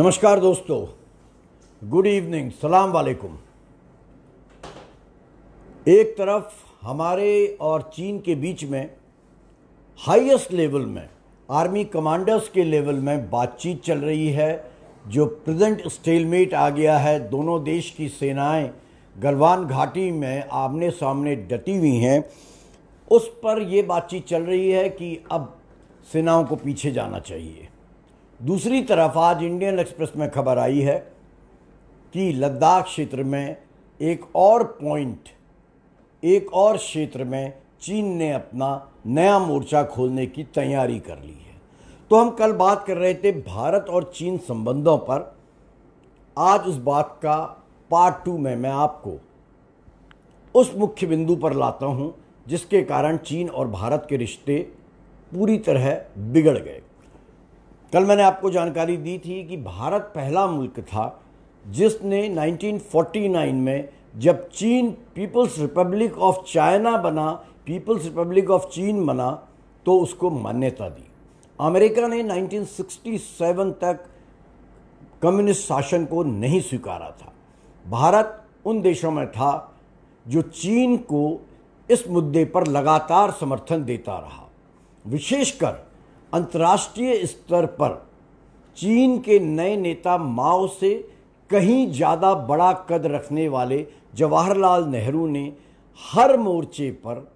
नमस्कार दोस्तों good evening सलाम वालेकुम एक तरफ हमारे और चीन के बीच में हाईएस्ट लेवल में आर्मी कमांडर्स के लेवल में बातचीत चल रही है जो प्रेजेंट स्टेलमेट आ गया है दोनों देश की सेनाएं गलवान घाटी में आमने सामने डटी हुई हैं उस पर ये बातचीत चल रही है कि अब सेनाओं को पीछे जाना चाहिए दूसरी तरफ आज इंडियन एक्सप्रेस में खबर आई है कि लद्दाख क्षेत्र में एक और पॉइंट एक और क्षेत्र में चीन ने अपना नया मोर्चा खोलने की तैयारी कर ली है तो हम कल बात कर रहे थे भारत और चीन संबंधों पर आज उस बात का पार्ट टू में मैं आपको उस मुख्य बिंदु पर लाता हूँ जिसके कारण चीन और भारत के रिश्ते पूरी तरह बिगड़ गए कल मैंने आपको जानकारी दी थी कि भारत पहला मुल्क था जिसने 1949 में जब चीन पीपल्स रिपब्लिक ऑफ चाइना बना पीपल्स रिपब्लिक ऑफ चीन बना तो उसको मान्यता दी अमेरिका ने 1967 तक कम्युनिस्ट शासन को नहीं स्वीकारा था भारत उन देशों में था जो चीन को इस मुद्दे पर लगातार समर्थन देता रहा विशेषकर अंतर्राष्ट्रीय स्तर पर चीन के नए नेता माओ से कहीं ज़्यादा बड़ा कद रखने वाले जवाहरलाल नेहरू ने हर मोर्चे पर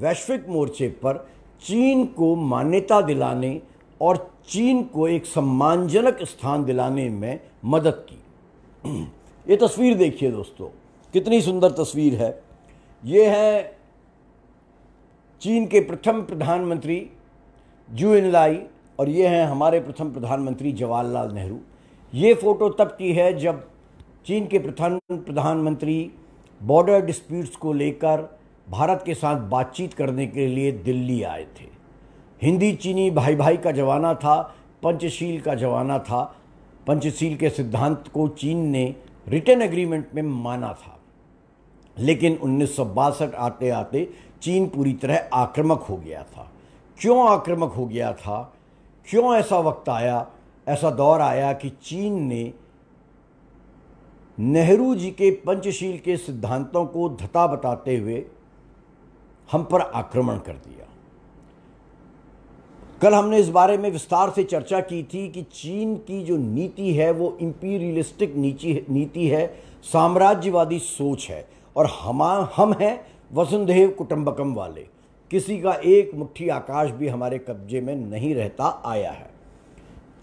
वैश्विक मोर्चे पर चीन को मान्यता दिलाने और चीन को एक सम्मानजनक स्थान दिलाने में मदद की ये तस्वीर देखिए दोस्तों कितनी सुंदर तस्वीर है ये है चीन के प्रथम प्रधानमंत्री जू इन लाई और ये हैं हमारे प्रथम प्रधानमंत्री जवाहरलाल नेहरू ये फ़ोटो तब की है जब चीन के प्रथम प्रधानमंत्री बॉर्डर डिस्प्यूट्स को लेकर भारत के साथ बातचीत करने के लिए दिल्ली आए थे हिंदी चीनी भाई भाई का जवाना था पंचशील का जवाना था पंचशील के सिद्धांत को चीन ने रिटर्न एग्रीमेंट में माना था लेकिन उन्नीस आते आते चीन पूरी तरह आक्रामक हो गया था क्यों आक्रामक हो गया था क्यों ऐसा वक्त आया ऐसा दौर आया कि चीन ने नेहरू जी के पंचशील के सिद्धांतों को धता बताते हुए हम पर आक्रमण कर दिया कल हमने इस बारे में विस्तार से चर्चा की थी कि चीन की जो नीति है वो इम्पीरियलिस्टिक नीति है साम्राज्यवादी सोच है और हम हम हैं वसुंधेव कुटुंबकम वाले किसी का एक मुट्ठी आकाश भी हमारे कब्जे में नहीं रहता आया है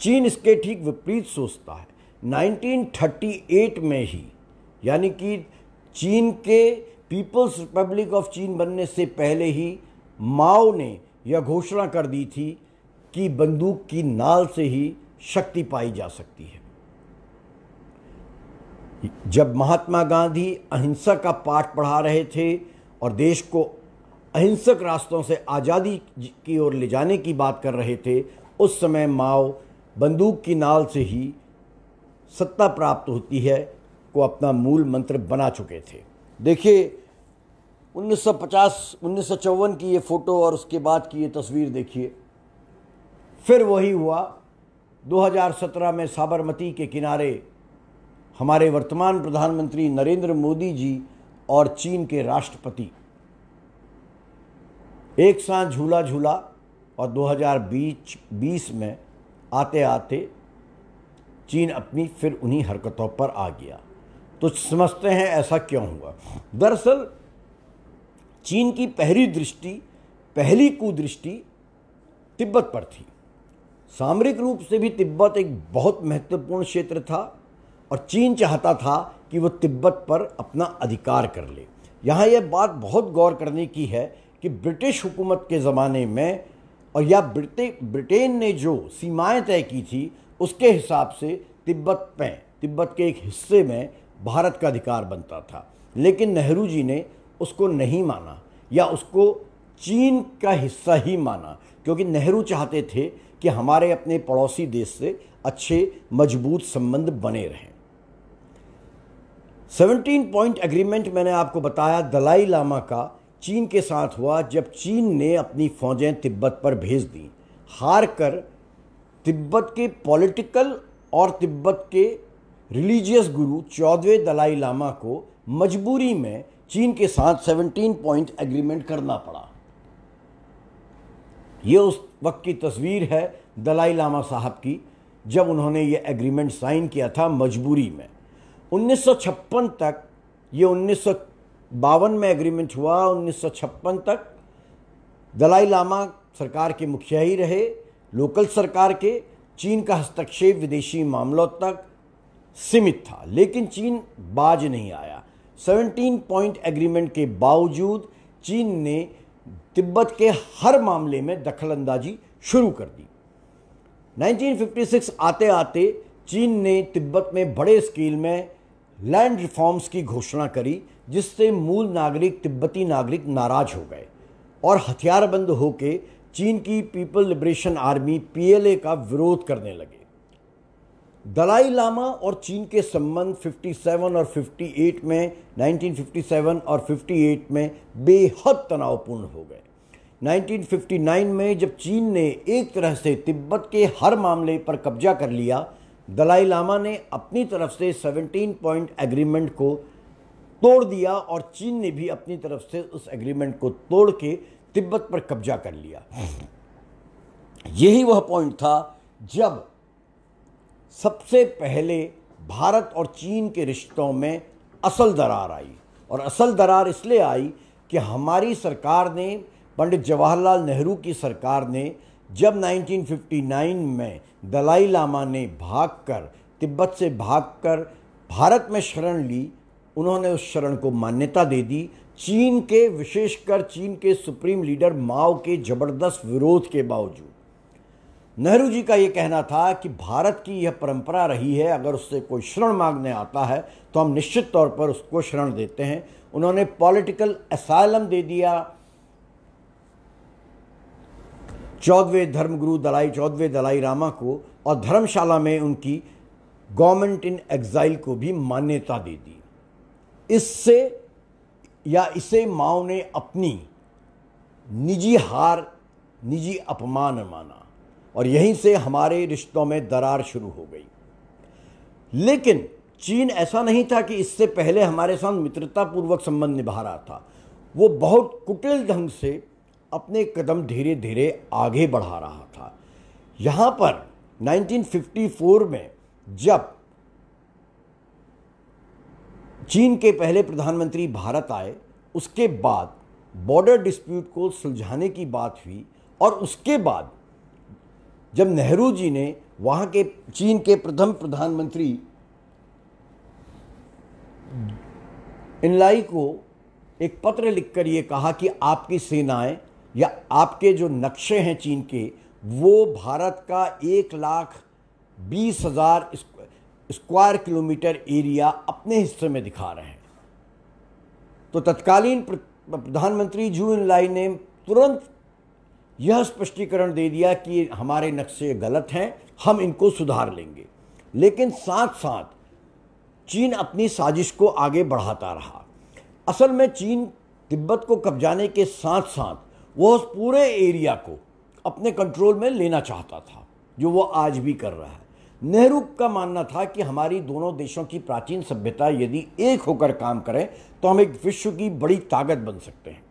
चीन इसके ठीक विपरीत सोचता है 1938 में ही यानी कि चीन के पीपल्स रिपब्लिक ऑफ चीन बनने से पहले ही माओ ने यह घोषणा कर दी थी कि बंदूक की नाल से ही शक्ति पाई जा सकती है जब महात्मा गांधी अहिंसा का पाठ पढ़ा रहे थे और देश को अहिंसक रास्तों से आज़ादी की ओर ले जाने की बात कर रहे थे उस समय माओ बंदूक की नाल से ही सत्ता प्राप्त होती है को अपना मूल मंत्र बना चुके थे देखिए 1950 1954 की ये फ़ोटो और उसके बाद की ये तस्वीर देखिए फिर वही हुआ 2017 में साबरमती के किनारे हमारे वर्तमान प्रधानमंत्री नरेंद्र मोदी जी और चीन के राष्ट्रपति एक साथ झूला झूला और 2020 में आते आते चीन अपनी फिर उन्हीं हरकतों पर आ गया तो समझते हैं ऐसा क्यों हुआ दरअसल चीन की पहली दृष्टि पहली कुदृष्टि तिब्बत पर थी सामरिक रूप से भी तिब्बत एक बहुत महत्वपूर्ण क्षेत्र था और चीन चाहता था कि वह तिब्बत पर अपना अधिकार कर ले यहाँ यह बात बहुत गौर करने की है कि ब्रिटिश हुकूमत के ज़माने में और या ब्रिटेन ने जो सीमाएं तय की थी उसके हिसाब से तिब्बत में तिब्बत के एक हिस्से में भारत का अधिकार बनता था लेकिन नेहरू जी ने उसको नहीं माना या उसको चीन का हिस्सा ही माना क्योंकि नेहरू चाहते थे कि हमारे अपने पड़ोसी देश से अच्छे मजबूत संबंध बने रहें सेवनटीन पॉइंट एग्रीमेंट मैंने आपको बताया दलाई लामा का चीन के साथ हुआ जब चीन ने अपनी फौजें तिब्बत पर भेज दी हार कर तिब्बत के पॉलिटिकल और तिब्बत के रिलीजियस गुरु चौदहवें दलाई लामा को मजबूरी में चीन के साथ 17 पॉइंट एग्रीमेंट करना पड़ा ये उस वक्त की तस्वीर है दलाई लामा साहब की जब उन्होंने ये एग्रीमेंट साइन किया था मजबूरी में 1956 तक ये बावन में एग्रीमेंट हुआ उन्नीस तक दलाई लामा सरकार के मुखिया ही रहे लोकल सरकार के चीन का हस्तक्षेप विदेशी मामलों तक सीमित था लेकिन चीन बाज नहीं आया 17 पॉइंट एग्रीमेंट के बावजूद चीन ने तिब्बत के हर मामले में दखलंदाजी शुरू कर दी 1956 आते आते चीन ने तिब्बत में बड़े स्केल में लैंड रिफॉर्म्स की घोषणा करी जिससे मूल नागरिक तिब्बती नागरिक नाराज हो गए और हथियारबंद होकर चीन की पीपल लिबरेशन आर्मी पीएलए का विरोध करने लगे दलाई लामा और चीन के संबंध 57 और 58 में 1957 और 58 में बेहद तनावपूर्ण हो गए 1959 में जब चीन ने एक तरह से तिब्बत के हर मामले पर कब्जा कर लिया दलाई लामा ने अपनी तरफ से 17 पॉइंट एग्रीमेंट को तोड़ दिया और चीन ने भी अपनी तरफ से उस एग्रीमेंट को तोड़ के तिब्बत पर कब्जा कर लिया यही वह पॉइंट था जब सबसे पहले भारत और चीन के रिश्तों में असल दरार आई और असल दरार इसलिए आई कि हमारी सरकार ने पंडित जवाहरलाल नेहरू की सरकार ने जब 1959 में दलाई लामा ने भागकर तिब्बत से भागकर भारत में शरण ली उन्होंने उस शरण को मान्यता दे दी चीन के विशेषकर चीन के सुप्रीम लीडर माओ के जबरदस्त विरोध के बावजूद नेहरू जी का ये कहना था कि भारत की यह परंपरा रही है अगर उससे कोई शरण मांगने आता है तो हम निश्चित तौर पर उसको शरण देते हैं उन्होंने पॉलिटिकल असाइलम दे दिया चौदवे धर्मगुरु दलाई चौदवे दलाई रामा को और धर्मशाला में उनकी गवर्नमेंट इन एग्जाइल को भी मान्यता दे दी इससे या इसे माओ ने अपनी निजी हार निजी अपमान माना और यहीं से हमारे रिश्तों में दरार शुरू हो गई लेकिन चीन ऐसा नहीं था कि इससे पहले हमारे साथ मित्रतापूर्वक संबंध निभा रहा था वो बहुत कुटिल ढंग से अपने कदम धीरे धीरे आगे बढ़ा रहा था यहाँ पर 1954 में जब चीन के पहले प्रधानमंत्री भारत आए उसके बाद बॉर्डर डिस्प्यूट को सुलझाने की बात हुई और उसके बाद जब नेहरू जी ने वहाँ के चीन के प्रथम प्रधानमंत्री इनलाई को एक पत्र लिखकर ये कहा कि आपकी सेनाएं या आपके जो नक्शे हैं चीन के वो भारत का एक लाख बीस हज़ार स्क्वायर किलोमीटर एरिया अपने हिस्से में दिखा रहे हैं तो तत्कालीन प्रधानमंत्री जू इन लाई ने तुरंत यह स्पष्टीकरण दे दिया कि हमारे नक्शे गलत हैं हम इनको सुधार लेंगे लेकिन साथ साथ चीन अपनी साजिश को आगे बढ़ाता रहा असल में चीन तिब्बत को कब्जाने के साथ साथ वह उस पूरे एरिया को अपने कंट्रोल में लेना चाहता था जो वो आज भी कर रहा है नेहरू का मानना था कि हमारी दोनों देशों की प्राचीन सभ्यता यदि एक होकर काम करें तो हम एक विश्व की बड़ी ताकत बन सकते हैं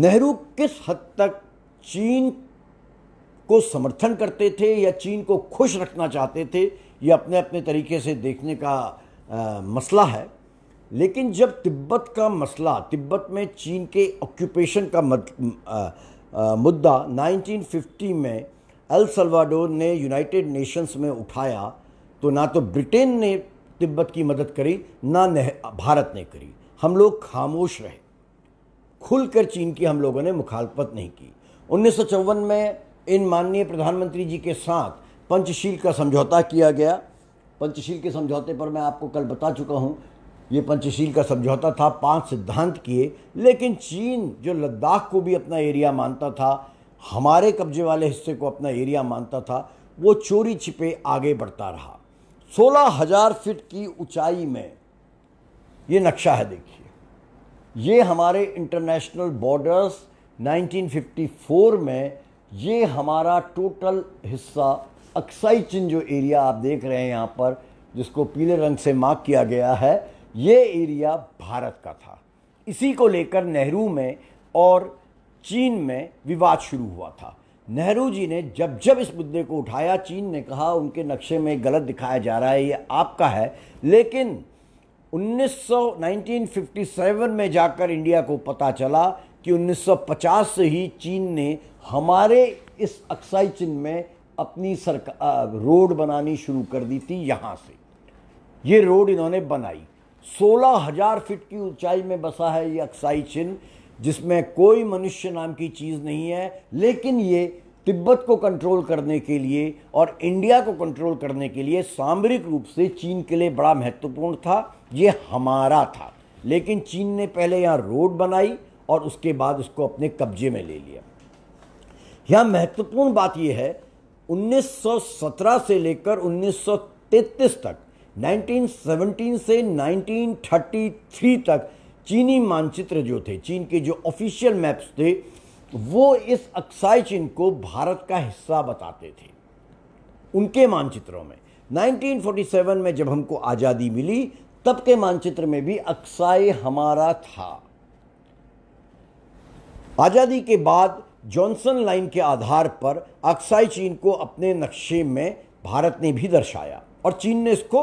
नेहरू किस हद तक चीन को समर्थन करते थे या चीन को खुश रखना चाहते थे यह अपने अपने तरीके से देखने का आ, मसला है लेकिन जब तिब्बत का मसला तिब्बत में चीन के ऑक्यूपेशन का मद, आ, आ, मुद्दा 1950 में अल सलवाडोर ने यूनाइटेड नेशंस में उठाया तो ना तो ब्रिटेन ने तिब्बत की मदद करी ना भारत ने करी हम लोग खामोश रहे खुलकर चीन की हम लोगों ने मुखालपत नहीं की उन्नीस में इन माननीय प्रधानमंत्री जी के साथ पंचशील का समझौता किया गया पंचशील के समझौते पर मैं आपको कल बता चुका हूँ ये पंचशील का समझौता था पांच सिद्धांत किए लेकिन चीन जो लद्दाख को भी अपना एरिया मानता था हमारे कब्जे वाले हिस्से को अपना एरिया मानता था वो चोरी छिपे आगे बढ़ता रहा सोलह हजार फिट की ऊंचाई में ये नक्शा है देखिए ये हमारे इंटरनेशनल बॉर्डर्स 1954 में ये हमारा टोटल हिस्सा अक्साई चिन जो एरिया आप देख रहे हैं यहाँ पर जिसको पीले रंग से मार्क किया गया है ये एरिया भारत का था इसी को लेकर नेहरू में और चीन में विवाद शुरू हुआ था नेहरू जी ने जब जब इस मुद्दे को उठाया चीन ने कहा उनके नक्शे में गलत दिखाया जा रहा है ये आपका है लेकिन 1900 1957 में जाकर इंडिया को पता चला कि 1950 से ही चीन ने हमारे इस अक्साई चिन्ह में अपनी सरकार रोड बनानी शुरू कर दी थी यहाँ से ये रोड इन्होंने बनाई सोलह हजार फिट की ऊंचाई में बसा है ये अक्साई चिन्ह जिसमें कोई मनुष्य नाम की चीज़ नहीं है लेकिन ये तिब्बत को कंट्रोल करने के लिए और इंडिया को कंट्रोल करने के लिए सामरिक रूप से चीन के लिए बड़ा महत्वपूर्ण था ये हमारा था लेकिन चीन ने पहले यहाँ रोड बनाई और उसके बाद उसको अपने कब्जे में ले लिया यहाँ महत्वपूर्ण बात यह है 1917 से लेकर 1933 तक 1917 से 1933 तक चीनी मानचित्र जो थे चीन के जो ऑफिशियल मैप्स थे वो इस अक्साई चीन को भारत का हिस्सा बताते थे उनके मानचित्रों में 1947 में जब हमको आज़ादी मिली तब के मानचित्र में भी अक्साई हमारा था आज़ादी के बाद जॉनसन लाइन के आधार पर अक्साई चीन को अपने नक्शे में भारत ने भी दर्शाया और चीन ने इसको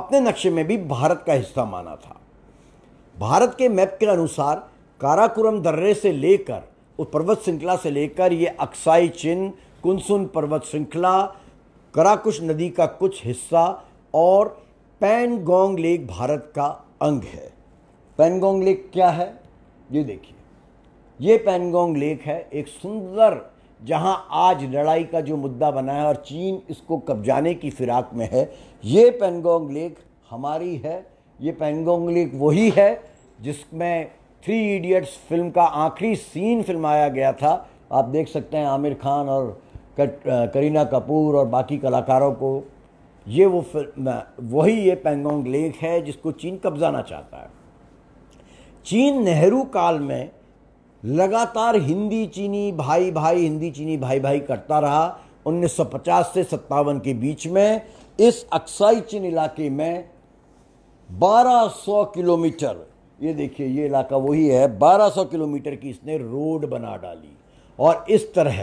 अपने नक्शे में भी भारत का हिस्सा माना था भारत के मैप के अनुसार काराकुरम दर्रे से लेकर उस पर्वत श्रृंखला से लेकर ये अक्साई चिन्ह कुनसुन पर्वत श्रृंखला कराकुश नदी का कुछ हिस्सा और पैनगोंग लेक भारत का अंग है पैनगोंग लेक क्या है ये देखिए ये पैनगोंग लेक है एक सुंदर जहां आज लड़ाई का जो मुद्दा बना है और चीन इसको कब्जाने की फिराक में है ये पैनगोंग लेक हमारी है ये पैनगोंग लेक वही है जिसमें थ्री इडियट्स फिल्म का आखिरी सीन फिल्माया गया था आप देख सकते हैं आमिर खान और करीना कपूर और बाकी कलाकारों को ये वो फिल्म वही ये पेंगोंग लेक है जिसको चीन कब्जाना चाहता है चीन नेहरू काल में लगातार हिंदी चीनी भाई भाई हिंदी चीनी भाई भाई करता रहा 1950 से सत्तावन के बीच में इस अक्साई चीन इलाके में 1200 किलोमीटर ये देखिए ये इलाका वही है 1200 किलोमीटर की इसने रोड बना डाली और इस तरह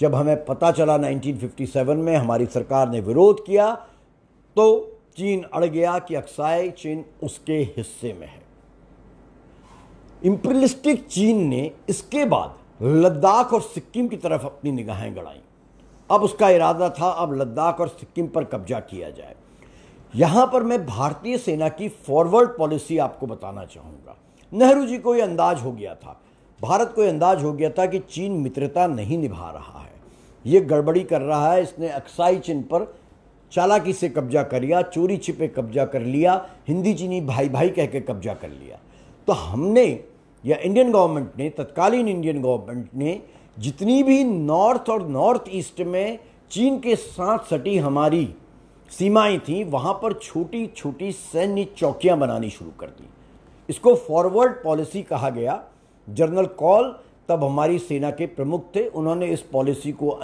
जब हमें पता चला 1957 में हमारी सरकार ने विरोध किया तो चीन अड़ गया कि अक्साई चीन उसके हिस्से में है इम्पीरियलिस्टिक चीन ने इसके बाद लद्दाख और सिक्किम की तरफ अपनी निगाहें गड़ाई अब उसका इरादा था अब लद्दाख और सिक्किम पर कब्जा किया जाए यहाँ पर मैं भारतीय सेना की फॉरवर्ड पॉलिसी आपको बताना चाहूंगा नेहरू जी को यह अंदाज हो गया था भारत को यह अंदाज हो गया था कि चीन मित्रता नहीं निभा रहा है ये गड़बड़ी कर रहा है इसने अक्साई चिन्ह पर चालाकी से कब्जा कर लिया चोरी छिपे कब्जा कर लिया हिंदी चीनी भाई भाई कह के कब्जा कर लिया तो हमने या इंडियन गवर्नमेंट ने तत्कालीन इंडियन गवर्नमेंट ने जितनी भी नॉर्थ और नॉर्थ ईस्ट में चीन के साथ सटी हमारी सीमाएं थीं वहां पर छोटी छोटी सैन्य चौकियां बनानी शुरू कर दी इसको फॉरवर्ड पॉलिसी कहा गया जनरल कॉल तब हमारी सेना के प्रमुख थे उन्होंने इस पॉलिसी को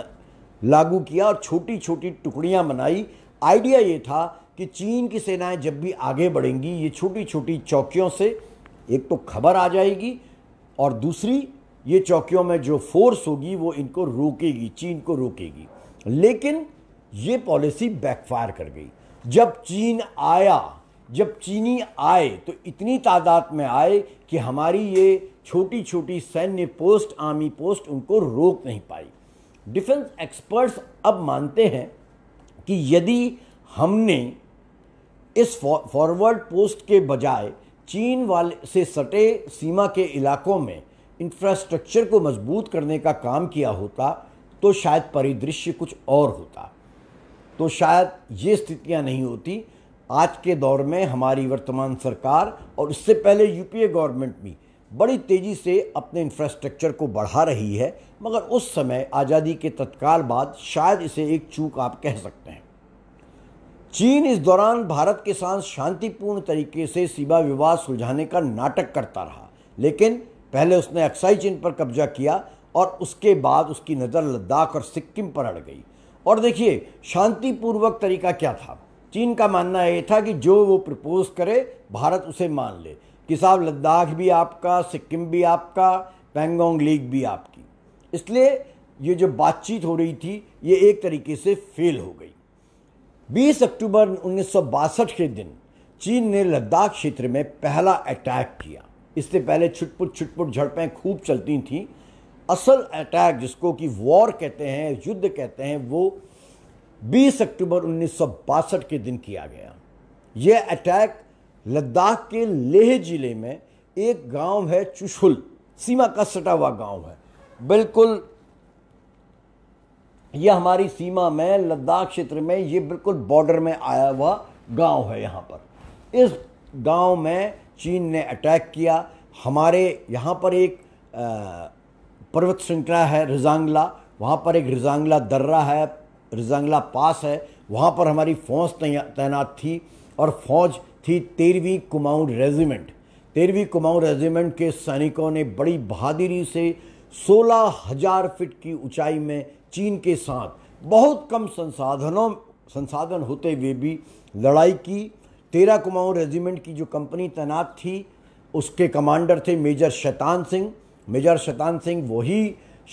लागू किया और छोटी छोटी टुकड़ियां बनाई आइडिया ये था कि चीन की सेनाएं जब भी आगे बढ़ेंगी ये छोटी छोटी चौकियों से एक तो खबर आ जाएगी और दूसरी ये चौकियों में जो फोर्स होगी वो इनको रोकेगी चीन को रोकेगी लेकिन ये पॉलिसी बैकफायर कर गई जब चीन आया जब चीनी आए तो इतनी तादाद में आए कि हमारी ये छोटी छोटी सैन्य पोस्ट आर्मी पोस्ट उनको रोक नहीं पाई डिफेंस एक्सपर्ट्स अब मानते हैं कि यदि हमने इस फॉरवर्ड पोस्ट के बजाय चीन वाले से सटे सीमा के इलाकों में इंफ्रास्ट्रक्चर को मजबूत करने का काम किया होता तो शायद परिदृश्य कुछ और होता तो शायद ये स्थितियां नहीं होती आज के दौर में हमारी वर्तमान सरकार और उससे पहले यूपीए गवर्नमेंट भी बड़ी तेज़ी से अपने इंफ्रास्ट्रक्चर को बढ़ा रही है मगर उस समय आज़ादी के तत्काल बाद शायद इसे एक चूक आप कह सकते हैं चीन इस दौरान भारत के साथ शांतिपूर्ण तरीके से सीमा विवाद सुलझाने का नाटक करता रहा लेकिन पहले उसने अक्साई चीन पर कब्जा किया और उसके बाद उसकी नज़र लद्दाख और सिक्किम पर अड़ गई और देखिए शांतिपूर्वक तरीका क्या था चीन का मानना ये था कि जो वो प्रपोज करे भारत उसे मान ले कि साहब लद्दाख भी आपका सिक्किम भी आपका पेंगोंग लीग भी आपकी इसलिए ये जो बातचीत हो रही थी ये एक तरीके से फेल हो गई 20 अक्टूबर उन्नीस के दिन चीन ने लद्दाख क्षेत्र में पहला अटैक किया इससे पहले छुटपुट छुटपुट झड़पें खूब चलती थीं असल अटैक जिसको कि वॉर कहते हैं युद्ध कहते हैं वो 20 अक्टूबर उन्नीस के दिन किया गया यह अटैक लद्दाख के लेह ज़िले में एक गांव है चुशुल सीमा का सटा हुआ गांव है बिल्कुल यह हमारी सीमा में लद्दाख क्षेत्र में ये बिल्कुल बॉर्डर में आया हुआ गांव है यहाँ पर इस गांव में चीन ने अटैक किया हमारे यहाँ पर एक आ, पर्वत श्रृंखला है रिजांगला वहाँ पर एक रिजांगला दर्रा है रिजांगला पास है वहाँ पर हमारी फौज तैनात थी और फौज थी तेरहवीं कुमाऊँ रेजिमेंट तेरहवीं कुमाऊँ रेजिमेंट के सैनिकों ने बड़ी बहादुरी से सोलह हजार फिट की ऊंचाई में चीन के साथ बहुत कम संसाधनों संसाधन होते हुए भी लड़ाई की तेरह कुमाऊँ रेजिमेंट की जो कंपनी तैनात थी उसके कमांडर थे मेजर शैतान सिंह मेजर शैतान सिंह वही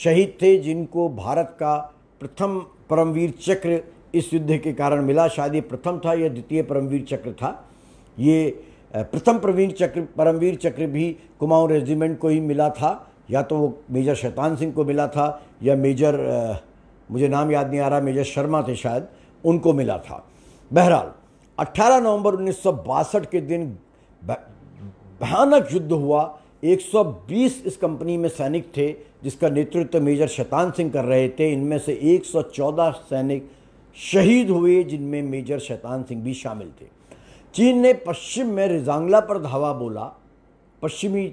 शहीद थे जिनको भारत का प्रथम परमवीर चक्र इस युद्ध के कारण मिला शायद ये प्रथम था या द्वितीय परमवीर चक्र था ये प्रथम परमवीर चक्र परमवीर चक्र भी कुमाऊं रेजिमेंट को ही मिला था या तो वो मेजर शैतान सिंह को मिला था या मेजर मुझे नाम याद नहीं आ रहा मेजर शर्मा थे शायद उनको मिला था बहरहाल 18 नवंबर उन्नीस के दिन भयानक युद्ध हुआ 120 इस कंपनी में सैनिक थे जिसका नेतृत्व मेजर शैतान सिंह कर रहे थे इनमें से 114 सैनिक शहीद हुए जिनमें मेजर शैतान सिंह भी शामिल थे चीन ने पश्चिम में रिजांगला पर धावा बोला पश्चिमी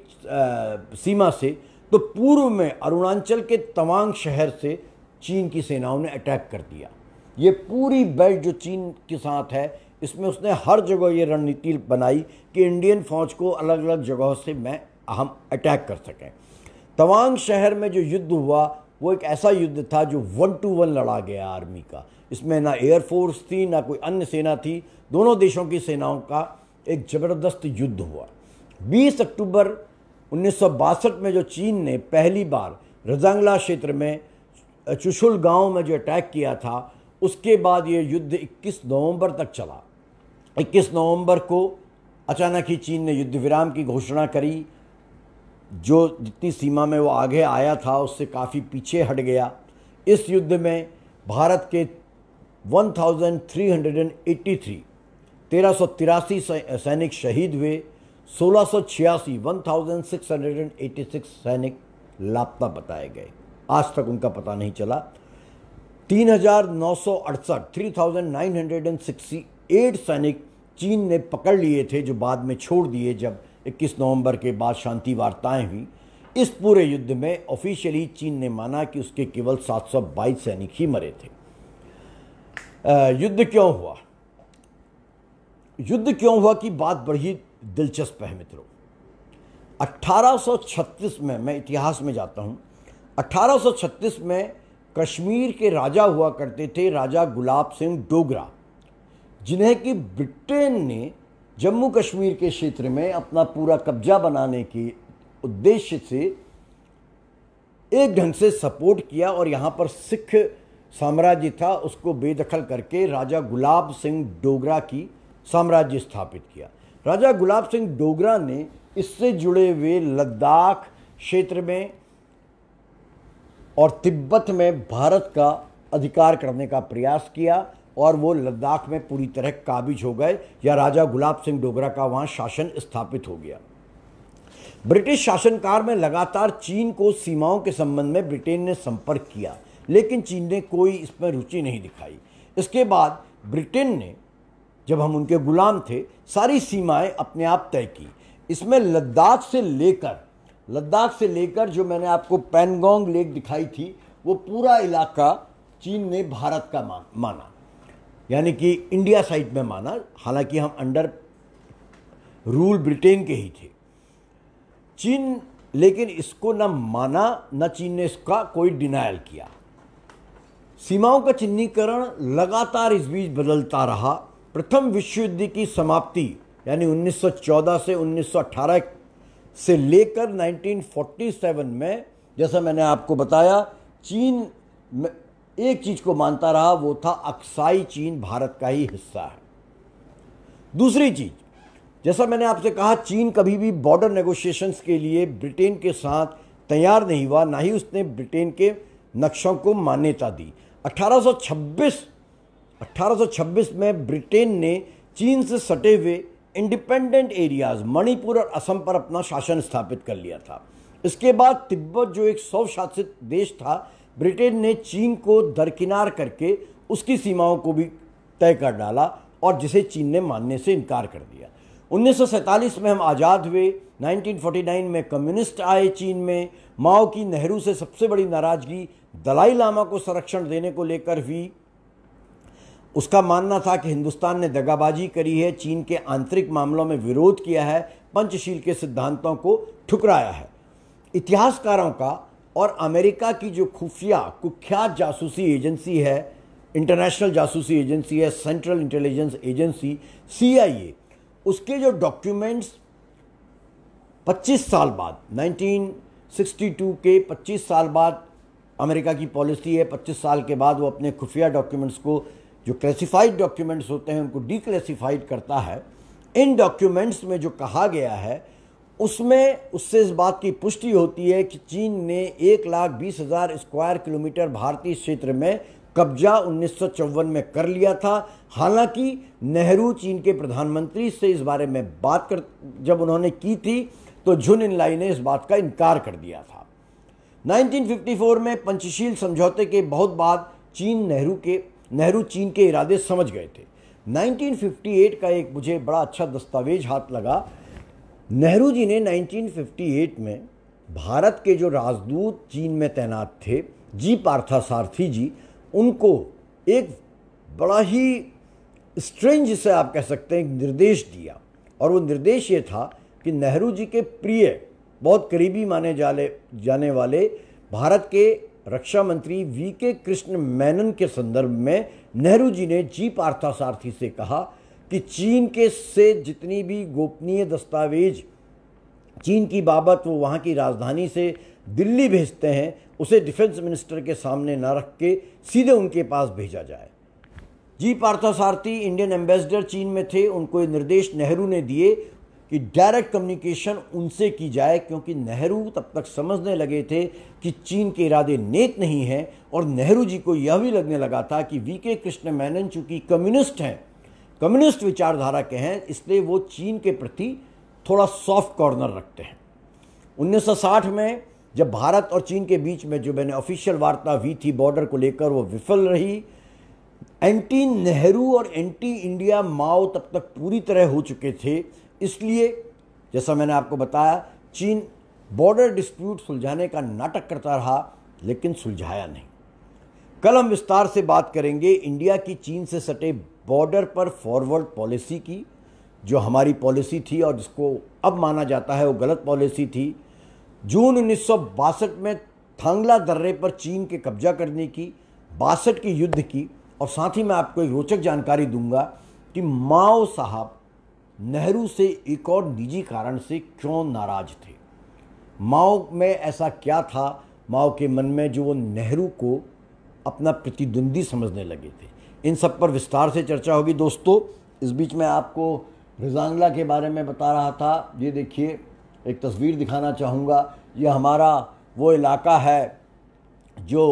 सीमा से तो पूर्व में अरुणाचल के तवांग शहर से चीन की सेनाओं ने अटैक कर दिया ये पूरी बेल्ट जो चीन के साथ है इसमें उसने हर जगह ये रणनीति बनाई कि इंडियन फौज को अलग अलग जगहों से मैं हम अटैक कर सकें तवांग शहर में जो युद्ध हुआ वो एक ऐसा युद्ध था जो वन टू वन लड़ा गया आर्मी का इसमें ना एयरफोर्स थी ना कोई अन्य सेना थी दोनों देशों की सेनाओं का एक ज़बरदस्त युद्ध हुआ 20 अक्टूबर उन्नीस में जो चीन ने पहली बार रजांगला क्षेत्र में चुशुल गांव में जो अटैक किया था उसके बाद ये युद्ध 21 नवंबर तक चला 21 नवंबर को अचानक ही चीन ने युद्ध विराम की घोषणा करी जो जितनी सीमा में वो आगे आया था उससे काफ़ी पीछे हट गया इस युद्ध में भारत के 1383 तेरह सौ तिरासी सैनिक शहीद हुए सोलह सौ छियासी one thousand six hundred and eighty six सैनिक लापता बताए गए आज तक उनका पता नहीं चला तीन हजार नौ सौ अड़सठ three thousand nine hundred and sixty eight सैनिक चीन ने पकड़ लिए थे जो बाद में छोड़ दिए जब 21 नवंबर के बाद शांति वार्ताएं हुई इस पूरे युद्ध में ऑफिशियली चीन ने माना कि उसके केवल 722 सैनिक ही मरे थे युद्ध क्यों हुआ युद्ध क्यों हुआ कि बात बड़ी दिलचस्प है मित्रों 1836 में मैं इतिहास में जाता हूं 1836 में कश्मीर के राजा हुआ करते थे राजा गुलाब सिंह डोगरा जिन्हें कि ब्रिटेन ने जम्मू कश्मीर के क्षेत्र में अपना पूरा कब्जा बनाने के उद्देश्य से एक ढंग से सपोर्ट किया और यहाँ पर सिख साम्राज्य था उसको बेदखल करके राजा गुलाब सिंह डोगरा की साम्राज्य स्थापित किया राजा गुलाब सिंह डोगरा ने इससे जुड़े हुए लद्दाख क्षेत्र में और तिब्बत में भारत का अधिकार करने का प्रयास किया और वो लद्दाख में पूरी तरह काबिज हो गए या राजा गुलाब सिंह डोगरा का वहाँ शासन स्थापित हो गया ब्रिटिश शासनकार में लगातार चीन को सीमाओं के संबंध में ब्रिटेन ने संपर्क किया लेकिन चीन ने कोई इसमें रुचि नहीं दिखाई इसके बाद ब्रिटेन ने जब हम उनके गुलाम थे सारी सीमाएं अपने आप तय की इसमें लद्दाख से लेकर लद्दाख से लेकर जो मैंने आपको पैनगोंग लेक दिखाई थी वो पूरा इलाका चीन ने भारत का माना यानी कि इंडिया साइड में माना हालांकि हम अंडर रूल ब्रिटेन के ही थे चीन लेकिन इसको न माना न चीन ने इसका कोई डिनायल किया सीमाओं का चिन्हीकरण लगातार इस बीच बदलता रहा प्रथम विश्व युद्ध की समाप्ति यानी 1914 से 1918 से लेकर 1947 में जैसा मैंने आपको बताया चीन एक चीज़ को मानता रहा वो था अक्साई चीन भारत का ही हिस्सा है दूसरी चीज़ जैसा मैंने आपसे कहा चीन कभी भी बॉर्डर नेगोशिएशंस के लिए ब्रिटेन के साथ तैयार नहीं हुआ ना ही उसने ब्रिटेन के नक्शों को मान्यता दी 1826 1826 में ब्रिटेन ने चीन से सटे हुए इंडिपेंडेंट एरियाज मणिपुर और असम पर अपना शासन स्थापित कर लिया था इसके बाद तिब्बत जो एक स्वशासित देश था ब्रिटेन ने चीन को दरकिनार करके उसकी सीमाओं को भी तय कर डाला और जिसे चीन ने मानने से इनकार कर दिया 1947 में हम आज़ाद हुए 1949 में कम्युनिस्ट आए चीन में माओ की नेहरू से सबसे बड़ी नाराज़गी दलाई लामा को संरक्षण देने को लेकर हुई उसका मानना था कि हिंदुस्तान ने दगाबाजी करी है चीन के आंतरिक मामलों में विरोध किया है पंचशील के सिद्धांतों को ठुकराया है इतिहासकारों का और अमेरिका की जो खुफिया कुख्यात जासूसी एजेंसी है इंटरनेशनल जासूसी एजेंसी है सेंट्रल इंटेलिजेंस एजेंसी सीआईए उसके जो डॉक्यूमेंट्स 25 साल बाद 1962 के 25 साल बाद अमेरिका की पॉलिसी है 25 साल के बाद वो अपने खुफिया डॉक्यूमेंट्स को जो क्लासिफाइड डॉक्यूमेंट्स होते हैं उनको डीक्लासिफाइड करता है इन डॉक्यूमेंट्स में जो कहा गया है उसमें उससे इस बात की पुष्टि होती है कि चीन ने एक लाख बीस हज़ार स्क्वायर किलोमीटर भारतीय क्षेत्र में कब्जा उन्नीस में कर लिया था हालांकि नेहरू चीन के प्रधानमंत्री से इस बारे में बात कर जब उन्होंने की थी तो झुन इनलाई ने इस बात का इनकार कर दिया था 1954 में पंचशील समझौते के बहुत बाद चीन नेहरू के नेहरू चीन के इरादे समझ गए थे 1958 का एक मुझे बड़ा अच्छा दस्तावेज हाथ लगा नेहरू जी ने 1958 में भारत के जो राजदूत चीन में तैनात थे जी पार्था सारथी जी उनको एक बड़ा ही स्ट्रेंज से आप कह सकते हैं एक निर्देश दिया और वो निर्देश ये था कि नेहरू जी के प्रिय बहुत करीबी माने जाले जाने वाले भारत के रक्षा मंत्री वी के कृष्ण मैनन के संदर्भ में नेहरू जी ने जी पार्था सारथी से कहा कि चीन के से जितनी भी गोपनीय दस्तावेज चीन की बाबत वो वहाँ की राजधानी से दिल्ली भेजते हैं उसे डिफेंस मिनिस्टर के सामने न रख के सीधे उनके पास भेजा जाए जी पार्थसारथी इंडियन एम्बेसडर चीन में थे उनको ये निर्देश नेहरू ने दिए कि डायरेक्ट कम्युनिकेशन उनसे की जाए क्योंकि नेहरू तब तक समझने लगे थे कि चीन के इरादे नेक नहीं हैं और नेहरू जी को यह भी लगने लगा था कि वी के कृष्ण मैनन चूँकि कम्युनिस्ट हैं कम्युनिस्ट विचारधारा के हैं इसलिए वो चीन के प्रति थोड़ा सॉफ्ट कॉर्नर रखते हैं 1960 में जब भारत और चीन के बीच में जो मैंने ऑफिशियल वार्ता हुई थी बॉर्डर को लेकर वो विफल रही एंटी नेहरू और एंटी इंडिया माओ तब तक पूरी तरह हो चुके थे इसलिए जैसा मैंने आपको बताया चीन बॉर्डर डिस्प्यूट सुलझाने का नाटक करता रहा लेकिन सुलझाया नहीं कल हम विस्तार से बात करेंगे इंडिया की चीन से सटे बॉर्डर पर फॉरवर्ड पॉलिसी की जो हमारी पॉलिसी थी और जिसको अब माना जाता है वो गलत पॉलिसी थी जून उन्नीस में थांगला दर्रे पर चीन के कब्जा करने की बासठ के युद्ध की और साथ ही मैं आपको एक रोचक जानकारी दूंगा कि माओ साहब नेहरू से एक और निजी कारण से क्यों नाराज थे माओ में ऐसा क्या था माओ के मन में जो वो नेहरू को अपना प्रतिद्वंदी समझने लगे थे इन सब पर विस्तार से चर्चा होगी दोस्तों इस बीच में आपको रिजांगला के बारे में बता रहा था ये देखिए एक तस्वीर दिखाना चाहूँगा ये हमारा वो इलाका है जो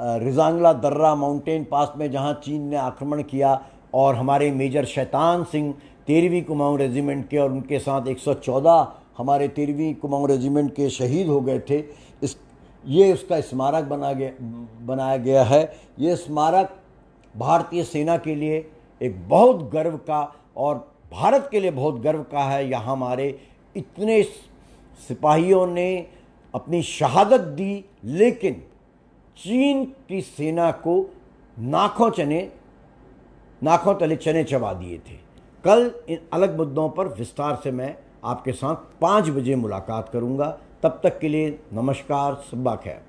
रिजांगला दर्रा माउंटेन पास में जहाँ चीन ने आक्रमण किया और हमारे मेजर शैतान सिंह तेरहवीं कुमाऊँ रेजिमेंट के और उनके साथ 114 हमारे तेरहवीं कुमाऊँ रेजिमेंट के शहीद हो गए थे इस ये उसका स्मारक बना गया बनाया गया है ये स्मारक भारतीय सेना के लिए एक बहुत गर्व का और भारत के लिए बहुत गर्व का है यहाँ हमारे इतने सिपाहियों ने अपनी शहादत दी लेकिन चीन की सेना को नाखों चने नाखों तले चने चबा दिए थे कल इन अलग मुद्दों पर विस्तार से मैं आपके साथ पाँच बजे मुलाकात करूँगा तब तक के लिए नमस्कार सुबह खैर